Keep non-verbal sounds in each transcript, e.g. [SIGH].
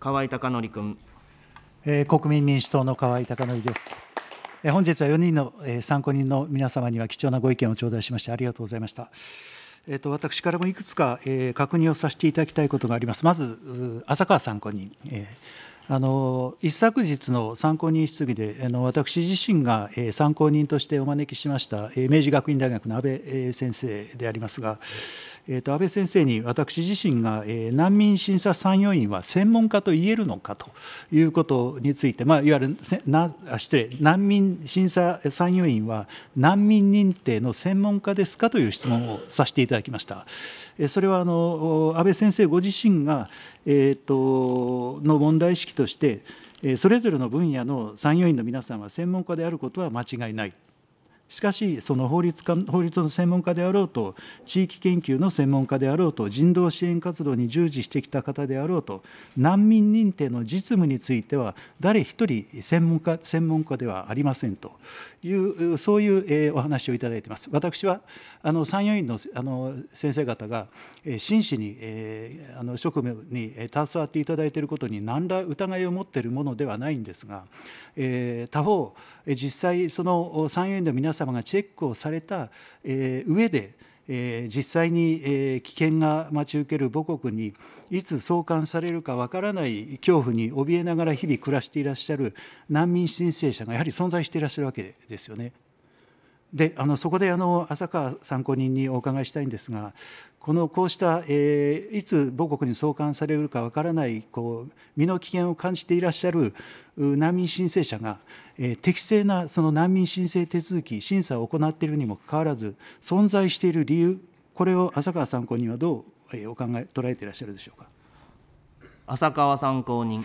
河合貴則君。えー、国民民主党の河合貴則です。えー、本日は4人の、えー、参考人の皆様には貴重なご意見を頂戴しましてありがとうございました。えっと、私からもいくつか、えー、確認をさせていただきたいことがあります。まず浅川参考人、えーあの一昨日の参考人質疑であの私自身が、え参考人としてお招きしました、え明治学院大学の安倍、え先生でありますが、えーと、安倍先生に私自身が、え難民審査参与員は専門家と言えるのかということについて、まあ、いわゆるな失礼難民審査参与員は難民認定の専門家ですかという質問をさせていただきました。えそれはあの安倍先生ご自身が、えーと、との問題意識として、それぞれの分野の参与員の皆さんは専門家であることは間違いない。しかしその法律家法律の専門家であろうと地域研究の専門家であろうと人道支援活動に従事してきた方であろうと難民認定の実務については誰一人専門家専門家ではありませんというそういうお話をいただいています私はあの参与員のあの先生方が真摯にあの職務に携わっていただいていることに何ら疑いを持っているものではないんですが他方実際その参与員の皆さん様がチェックをされた、え上で、え実際に、え危険が待ち受ける母国にいつ送還されるかわからない恐怖に怯えながら日々暮らしていらっしゃる難民申請者がやはり存在していらっしゃるわけですよね。であのそこであの浅川参考人にお伺いしたいんですがこのこうした、えー、いつ母国に送還されるかわからないこう身の危険を感じていらっしゃる難民申請者が、えー、適正なその難民申請手続き審査を行っているにもかかわらず存在している理由これを浅川参考人はどう、えー、お考え捉えていらっしゃるでしょうか浅川参考人。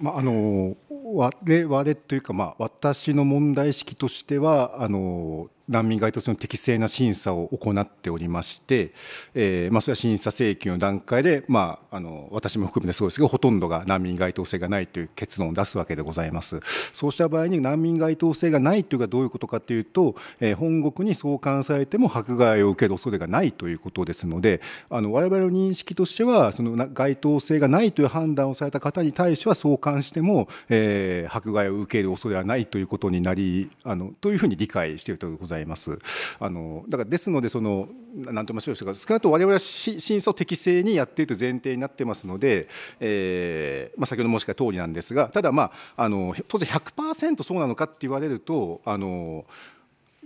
まあ、あの我々というか、まあ、私の問題意識としてはあの難民該当性の適正な審査を行っておりまして、えーまあ、それは審査請求の段階で、まあ、あの私も含めてそうですけどほとんどが難民該当性がないという結論を出すわけでございますそうした場合に難民該当性がないというのはどういうことかというと、えー、本国に送還されても迫害を受ける恐れがないということですのであの我々の認識としてはその該当性がないという判断をされた方に対しては送還しても、えー、迫害を受ける恐れはないということになりあのというふうに理解しているとございます。ざいます。あのだからですのでそのなんてましょうか少なくとも我々は審査を適正にやっているという前提になってますので、えーまあ、先ほど申した通りなんですがただまああの当然100%そうなのかって言われるとあの。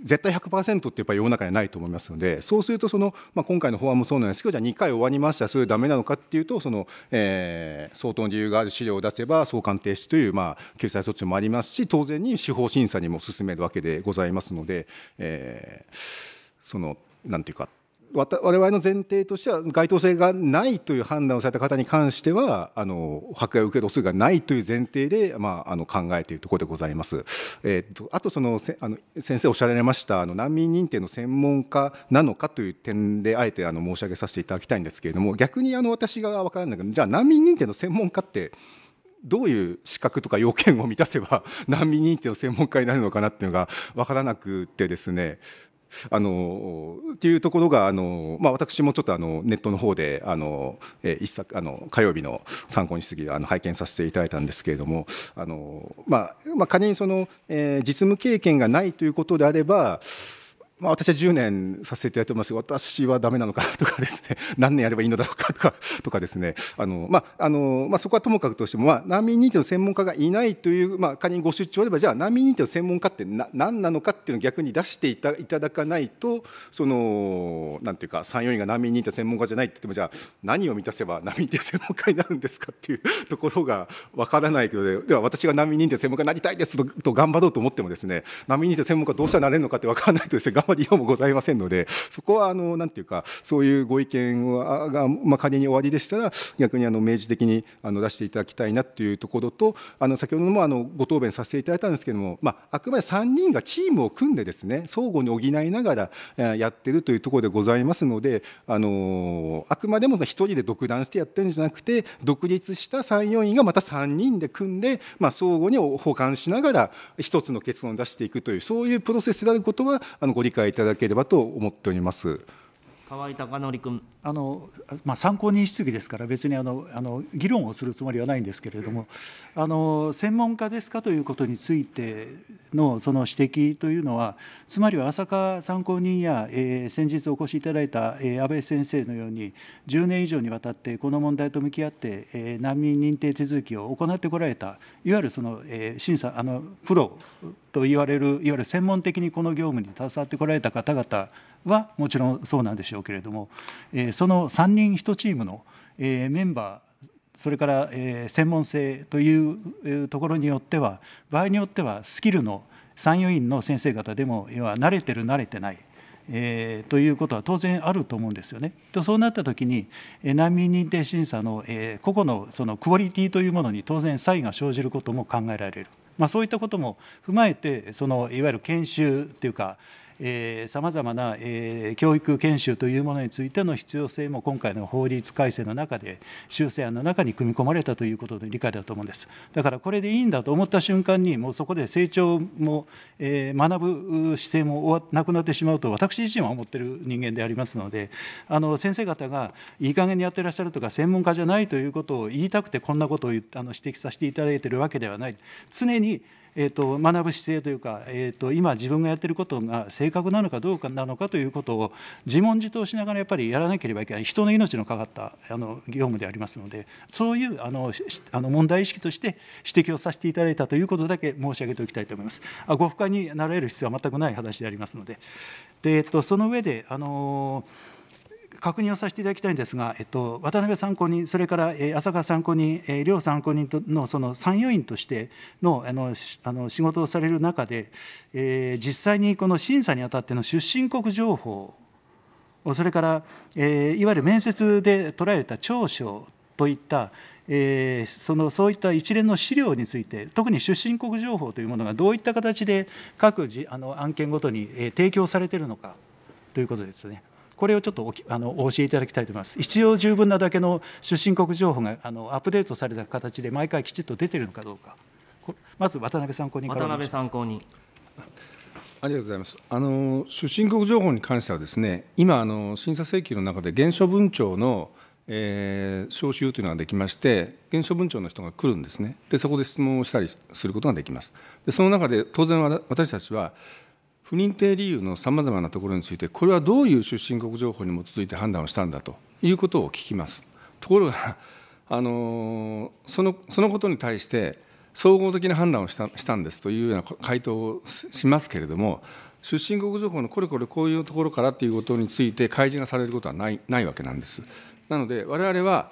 絶対100%ってやっぱり世の中にはないと思いますのでそうするとその、まあ、今回の法案もそうなんですけどじゃあ2回終わりましたそれだめなのかっていうとその、えー、相当の理由がある資料を出せば総鑑停止という、まあ、救済措置もありますし当然に司法審査にも進めるわけでございますので、えー、そのなんていうか我々の前提としては該当性がないという判断をされた方に関してはあの迫害を受ける恐れがないという前提で、まあ、あの考えているところでございます。えーと、あとそのあの先生おっしゃられましたあの難民認定の専門家なのかという点であえてあの申し上げさせていただきたいんですけれども逆にあの私が分からないけどじゃあ難民認定の専門家ってどういう資格とか要件を満たせば [LAUGHS] 難民認定の専門家になるのかなっていうのが分からなくてですねあのっていうところがあの、まあ、私もちょっとあのネットの方であの、え一作あの火曜日の参考にしすぎあの拝見させていただいたんですけれどもあの、まあまあ、仮にその、えー、実務経験がないということであればまあ、私は10年させてやってますが私はだめなのかとかですね [LAUGHS] 何年やればいいのだろうかとか [LAUGHS] とかですねあの、まああのまあ、そこはともかくとしても、まあ、難民認定の専門家がいないという、まあ、仮にご出張ればじゃあ難民認定の専門家ってな何なのかっていうのを逆に出していたいただかないとそのなんていうか34人が難民認定専門家じゃないって言ってもじゃあ何を満たせば難民認定専門家になるんですかっていう [LAUGHS] ところがわからないけどでは私が難民認定専門家になりたいですとと頑張ろうと思ってもですね難民認定専門家どうしたらなれるのかってわからないとですねまり用もございませんのでそこはあのなんていうかそういうご意見が、まあ、仮に終わりでしたら逆にあの明示的にあの出していただきたいなというところとあの先ほどもあのご答弁させていただいたんですけども、まあ、あくまで3人がチームを組んでですね相互に補いながらやってるというところでございますのであのあくまでも1人で独断してやってるんじゃなくて独立した3、4人がまた3人で組んで、まあ、相互に補完しながら1つの結論を出していくというそういうプロセスであることはあのご理解いただければと思っております。河合貴則君あの、まあ、参考人質疑ですから、別にあのあの議論をするつもりはないんですけれども、あの専門家ですかということについてのその指摘というのは、つまりは浅香参考人や、えー、先日お越しいただいた、えー、安倍先生のように、10年以上にわたってこの問題と向き合って、えー、難民認定手続きを行ってこられた、いわゆるその、えー、審査あのプロと言われる、いわゆる専門的にこの業務に携わってこられた方々はもちろんそうなんでしょうけれども、えー、その3人1チームの、えー、メンバーそれから、専門性というところによっては場合によってはスキルの参与員の先生方でも要は慣れてる慣れてないということは当然あると思うんですよね。とそうなった時に難民認定審査の、個々のそのクオリティというものに当然差異が生じることも考えられる、まあ、そういったことも踏まえてそのいわゆる研修というか、さまざまな、え教育研修というものについての必要性も今回の法律改正の中で修正案の中に組み込まれたということの理解だと思うんですだからこれでいいんだと思った瞬間にもうそこで成長も、え学ぶ姿勢もなくなってしまうと私自身は思ってる人間でありますのであの先生方がいい加減にやってらっしゃるとか専門家じゃないということを言いたくてこんなことをあの指摘させていただいてるわけではない常にえーと、学ぶ姿勢というか、えーと、今自分がやってることが正確なのかどうかなのかということを自問自答しながらやっぱりやらなければいけない人の命のかかったあの業務でありますのでそういうあのあの問題意識として指摘をさせていただいたということだけ申し上げておきたいと思います。あご不快になられる必要は全くない話でありますのでで、えーと、その上であのー確認をさせていただきたいんですが、えっと、渡辺参考人、それから、え浅川参考人、え両参考人のその参与員としてのあのあの仕事をされる中で、えー、実際にこの審査にあたっての出身国情報、それから、えー、いわゆる面接でえられた長所といった、えー、そのそういった一連の資料について、特に出身国情報というものがどういった形で各あの案件ごとに、えー、提供されているのかということですね。これをちょっとおあのお教えいただきたいと思います。一応十分なだけの出身国情報があのアップデートされた形で毎回きちっと出てるのかどうか、まず渡辺参考人渡辺参考人ありがとうございます。あの出身国情報に関してはですね、今あの審査請求の中で原書文庁のえー、招集というのができまして、原書文庁の人が来るんですね、でそこで質問をしたりすることができます。でその中で当然、私たちは、不認定理由のさまざまなところについて、これはどういう出身国情報に基づいて判断をしたんだということを聞きます。ところが、[LAUGHS] あのそのそのことに対して、総合的な判断をしたしたんですというような回答をしますけれども、出身国情報のこれこれこういうところからということについて開示がされることはないないわけなんです。なので、われわれは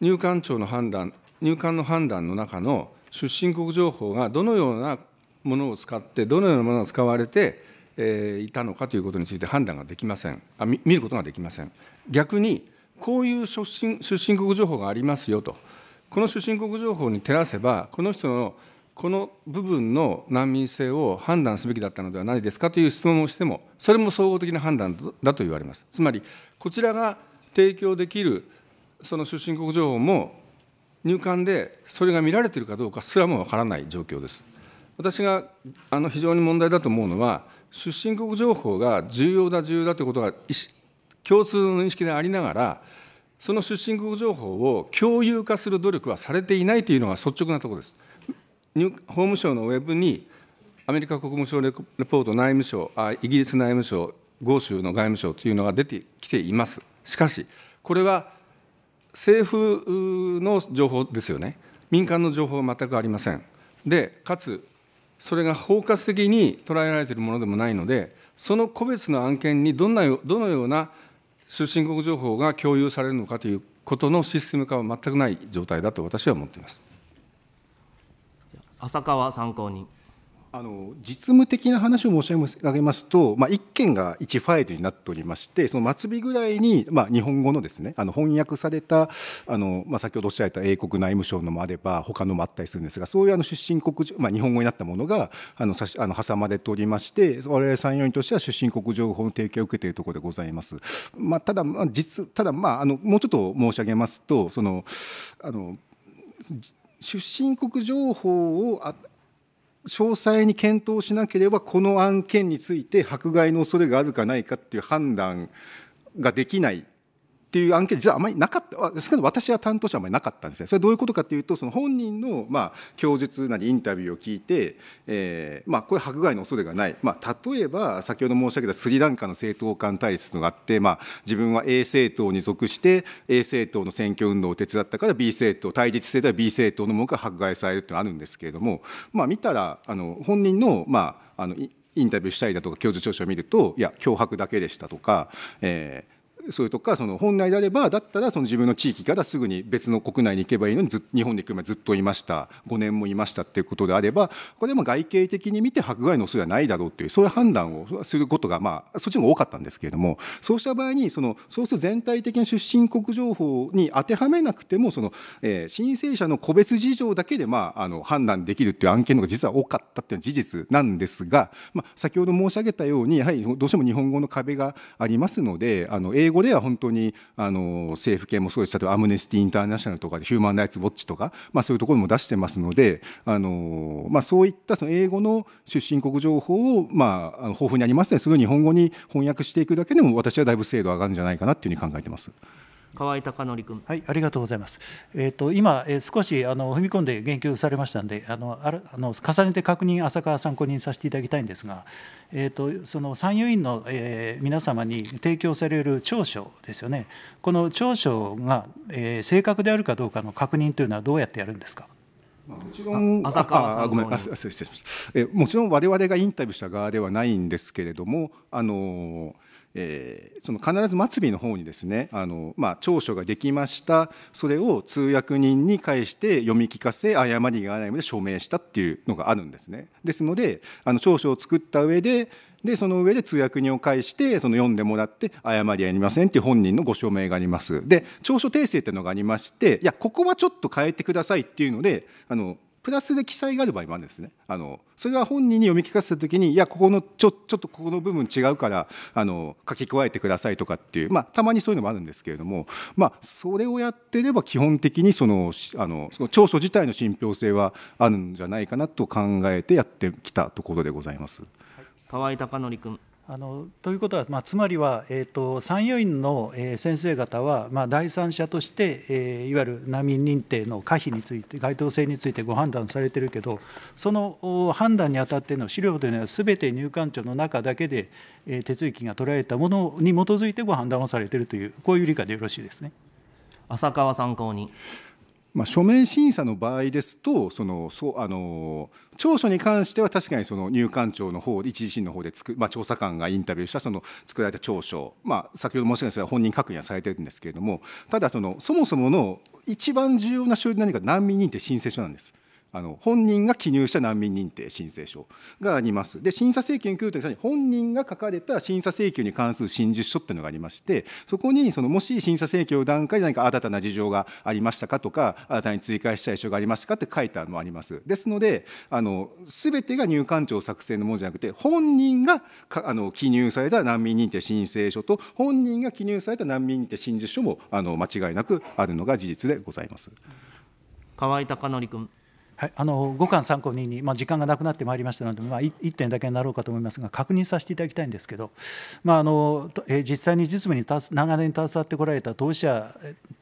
入管庁の判断、入管の判断の中の出身国情報がどのようなものを使って、どのようなものが使われて、えいたのかということについて判断ができませんあ見、見ることができません。逆に、こういう出身出身国情報がありますよと、この出身国情報に照らせば、この人のこの部分の難民性を判断すべきだったのではないですかという質問をしても、それも総合的な判断だと言われます。つまり、こちらが提供できるその出身国情報も、入管でそれが見られているかどうかすらもわからない状況です。私があの非常に問題だと思うのは、出身国情報が重要だ、重要だということが共通の認識でありながら、その出身国情報を共有化する努力はされていないというのが率直なところです。法務省のウェブに、アメリカ国務省レポート内務省、イギリス内務省、豪州の外務省というのが出てきています。しかし、これは政府の情報ですよね、民間の情報は全くありません。で、かつそれが包括的に捉えられているものでもないので、その個別の案件にどんなどのような出身国情報が共有されるのかということのシステム化は全くない状態だと私は思っています浅川参考人。あの実務的な話を申し上げますと、まあ、1件が1ファイルになっておりましてその末尾ぐらいに、まあ、日本語のですねあの翻訳されたあの、まあ、先ほどおっしゃられた英国内務省のもあれば他のもあったりするんですがそういうあの出身国、まあ、日本語になったものがあのあの挟まれておりまして我々参与員としては出身国情報の提供を受けているところでございます。まあ、ただ、まあ、実ただ、まあ、あのもうちょっと申し上げますとそのあの出身国情報を詳細に検討しなければこの案件について迫害の恐れがあるかないかっていう判断ができないっていう案件実はあまりなかったですけど私は担当者あまりなかったんですねそれどういうことかというとその本人のまあ供述なりインタビューを聞いて、えーまあ、これ迫害の恐れがない、まあ、例えば先ほど申し上げたスリランカの政党間対立があって、まあ、自分は A 政党に属して A 政党の選挙運動を手伝ったから B 政党対立政党は B 政党のものが迫害されるというのがあるんですけれども、まあ、見たらあの本人の,、まあ、あのインタビューしたりだとか供述調書を見るといや脅迫だけでしたとか、えーそういうとかその本来であればだったらその自分の地域からすぐに別の国内に行けばいいのにず日本に行く前ずっといました5年もいましたっていうことであればこれも外形的に見て迫害の恐れはないだろうっていうそういう判断をすることがまあそっちの方が多かったんですけれどもそうした場合にそのそうすると全体的な出身国情報に当てはめなくてもその、えー、申請者の個別事情だけでまああの判断できるっていう案件の方が実は多かったっていうのは事実なんですが、まあ、先ほど申し上げたようにやはりどうしても日本語の壁がありますのであの英語語では本当にあの政府系もそうです例えばアムネスティ・インターナショナルとかでヒューマン・ライツ・ウォッチとか、まあ、そういうところも出してますのであの、まあ、そういったその英語の出身国情報を、まあ、豊富にありますの、ね、でそれを日本語に翻訳していくだけでも私はだいぶ精度上がるんじゃないかなというふうに考えてます。河合貴則君。はい、ありがとうございます。えっ、ー、と今、えー、少しあの踏み込んで言及されましたんで、あのああの重ねて確認浅川参考人させていただきたいんですが、えっ、ー、とその参与員の、えー、皆様に提供される調書ですよね。この調書が、えー、正確であるかどうかの確認というのはどうやってやるんですか。も浅川さごめん、失礼しました。えもちろん我々がインタビューした側ではないんですけれども、あのーえー、その必ず末尾の方にですねあの、まあ、長所ができましたそれを通訳人に返して読み聞かせ誤りがないので署名したっていうのがあるんですね。ですのであの長所を作った上ででその上で通訳人を介してその読んでもらって誤りありませんっていう本人のご署名がありますで長所訂正っていうのがありましていやここはちょっと変えてくださいっていうのであのプラスで記載がある場合もあるんですね。あのそれは本人に読み聞かせた時にいやここのちょちょっとここの部分違うからあの書き加えてくださいとかっていう、まあ、たまにそういうのもあるんですけれども、まあ、それをやってれば基本的にそのあのその長所自体の信憑性はあるんじゃないかなと考えてやってきたところでございます。河合貴則君あのということは、まあ、つまりは、えーと、参与員の、えー、先生方は、まあ、第三者として、えー、いわゆる難民認定の可否について、該当性についてご判断されてるけど、その判断にあたっての資料というのは、すべて入管庁の中だけで、えー、手続きが取られたものに基づいてご判断をされているという、こういう理解でよろしいですね浅川参考人。まあ、書面審査の場合ですとそのそうあの調書に関しては確かにその入管庁の方一時審の方でつく、まあ、調査官がインタビューしたその作られた調書、まあ、先ほど申し上げましたが本人確認はされてるんですけれどもただそのそもそもの一番重要な書類何か難民認定申請書なんです。あの本人が記入した難民認定申請書があります。で審査請求9.3に本人が書かれた審査請求に関する真実書っていうのがありましてそこにそのもし審査請求の段階で何か新たな事情がありましたかとか新たに追加したい書がありましたかって書いたのもあります。ですのであの全てが入管庁作成のものじゃなくて本人があの記入された難民認定申請書と本人が記入された難民認定真実書もあの間違いなくあるのが事実でございます。河合孝則君。はい、あの5巻参考人に、まあ、時間がなくなってまいりましたので、まあ、1点だけになろうかと思いますが確認させていただきたいんですけど、まああのえ実際に実務に長年携わってこられた当事者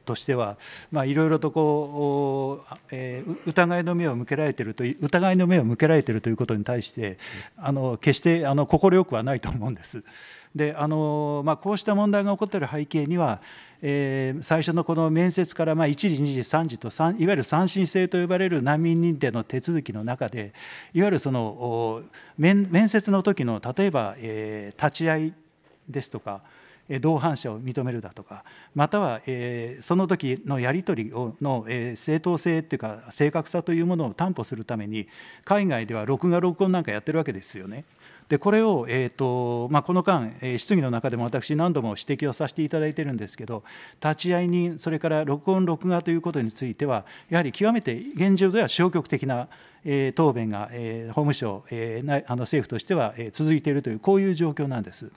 としては、まいろいろとこう、えー、疑いの目を向けられていると疑いの目を向けられているということに対して、あの決して快くはないと思うんです。であのまあ、こうした問題が起こっている背景にはえー、最初のこの面接からま1時、2時、3時といわゆる三審制と呼ばれる難民認定の手続きの中で、いわゆるその面接の時の例えば、えー、立ち会いですとか、同伴者を認めるだとか、または、えー、その時のやり取りをの、えー、正当性というか、正確さというものを担保するために、海外では録画、録音なんかやってるわけですよね。でこれを、えーとまあ、この間、え質疑の中でも私、何度も指摘をさせていただいているんですけど、立ち会い人、それから録音・録画ということについては、やはり極めて現状では消極的なえ答弁が、え法務省、えあの政府としては、え続いているという、こういう状況なんです。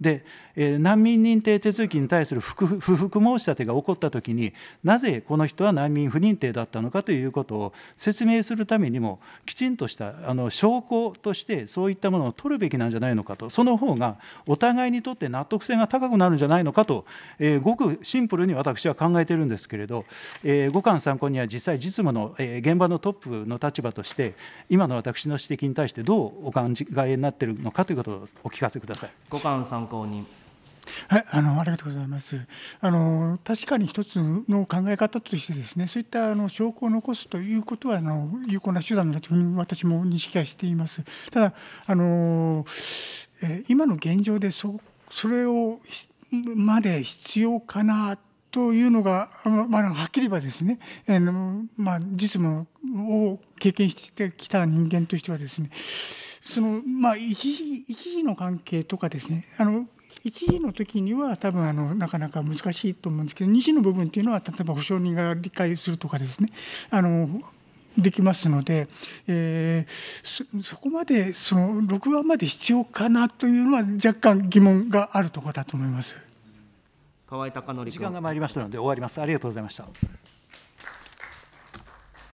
で、え難民認定手続きに対する不服申し立てが起こったときに、なぜこの人は難民不認定だったのかということを説明するためにも、きちんとしたあの証拠として、そういったものを取るべきなんじゃないのかと、その方がお互いにとって納得性が高くなるんじゃないのかと、えー、ごくシンプルに私は考えているんですけれど、えー、五感参考には実際、実務の、え現場のトップの立場として今の私の指摘に対してどうお考えになっているのかということをお聞かせください。ご勘参考人はい、あのありがとうございますあの確かに一つの考え方としてですねそういったあの証拠を残すということはあの有効な手段だというふうに私も認識はしていますただあの、え今の現状でそそれをまで必要かなというのが、あの、まあ、はっきり言えばですね、えーまあ、実務を経験してきた人間としてはですねそのまあ一時一時の関係とかですねあの一時の時には多分あのなかなか難しいと思うんですけど二時の部分っていうのは例えば保証人が理解するとかですねあのできますので、えー、そこまでその録画まで必要かなというのは若干疑問があるところだと思います。河合貴則時間が参りましたので終わります。ありがとうございました。